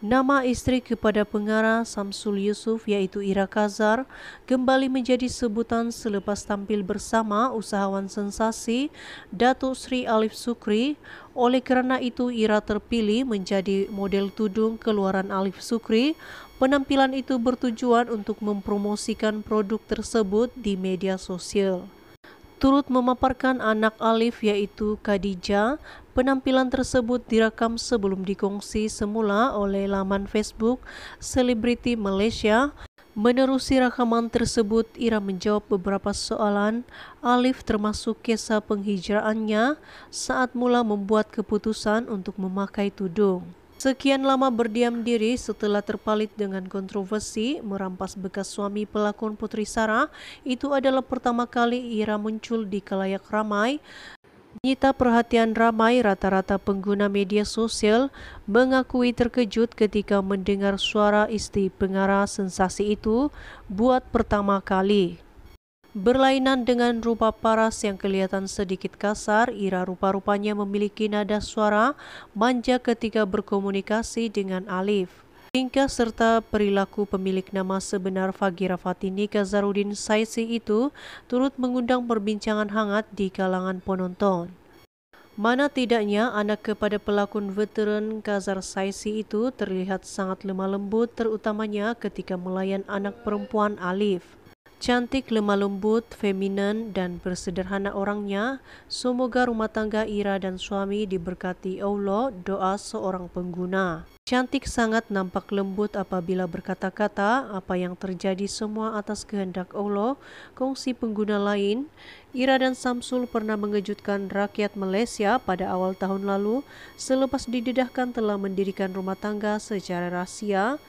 Nama istri kepada pengarah Samsul Yusuf yaitu Ira Kazar kembali menjadi sebutan selepas tampil bersama usahawan sensasi Datuk Sri Alif Sukri. Oleh kerana itu Ira terpilih menjadi model tudung keluaran Alif Sukri. Penampilan itu bertujuan untuk mempromosikan produk tersebut di media sosial turut memaparkan anak Alif yaitu Khadijah Penampilan tersebut direkam sebelum dikongsi semula oleh laman Facebook Selebriti Malaysia. Menerusi rekaman tersebut, Ira menjawab beberapa soalan Alif termasuk kisah penghijraannya saat mula membuat keputusan untuk memakai tudung. Sekian lama berdiam diri setelah terpalit dengan kontroversi merampas bekas suami pelakon Putri Sarah, itu adalah pertama kali Ira muncul di kelayak ramai. Nyita perhatian ramai rata-rata pengguna media sosial mengakui terkejut ketika mendengar suara istri pengarah sensasi itu buat pertama kali. Berlainan dengan rupa paras yang kelihatan sedikit kasar, Ira rupa-rupanya memiliki nada suara manja ketika berkomunikasi dengan Alif. Tingkah serta perilaku pemilik nama sebenar Fagira Fatini Kazarudin Saisi itu turut mengundang perbincangan hangat di kalangan penonton. Mana tidaknya anak kepada pelakon veteran Kazar Saisi itu terlihat sangat lemah lembut terutamanya ketika melayan anak perempuan Alif. Cantik, lemah lembut, feminin, dan bersederhana orangnya, semoga rumah tangga Ira dan suami diberkati Allah doa seorang pengguna. Cantik sangat nampak lembut apabila berkata-kata apa yang terjadi semua atas kehendak Allah, kongsi pengguna lain. Ira dan Samsul pernah mengejutkan rakyat Malaysia pada awal tahun lalu selepas didedahkan telah mendirikan rumah tangga secara rahasia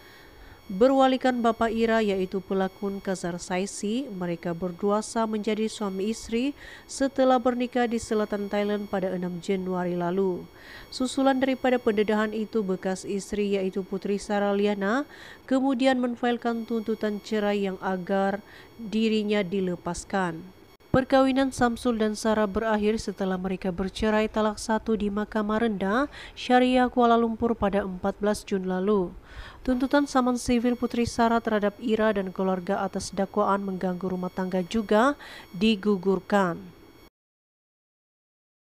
Berwalikan Bapak Ira yaitu pelakon Kazar Saisi, mereka berduasa menjadi suami istri setelah bernikah di selatan Thailand pada 6 Januari lalu. Susulan daripada pendedahan itu bekas istri yaitu Putri Sarah Liana kemudian menfailkan tuntutan cerai yang agar dirinya dilepaskan. Perkawinan Samsul dan Sarah berakhir setelah mereka bercerai talak satu di Mahkamah Rendah Syariah Kuala Lumpur pada 14 Jun lalu. Tuntutan saman sivil Putri Sarah terhadap Ira dan keluarga atas dakwaan mengganggu rumah tangga juga digugurkan.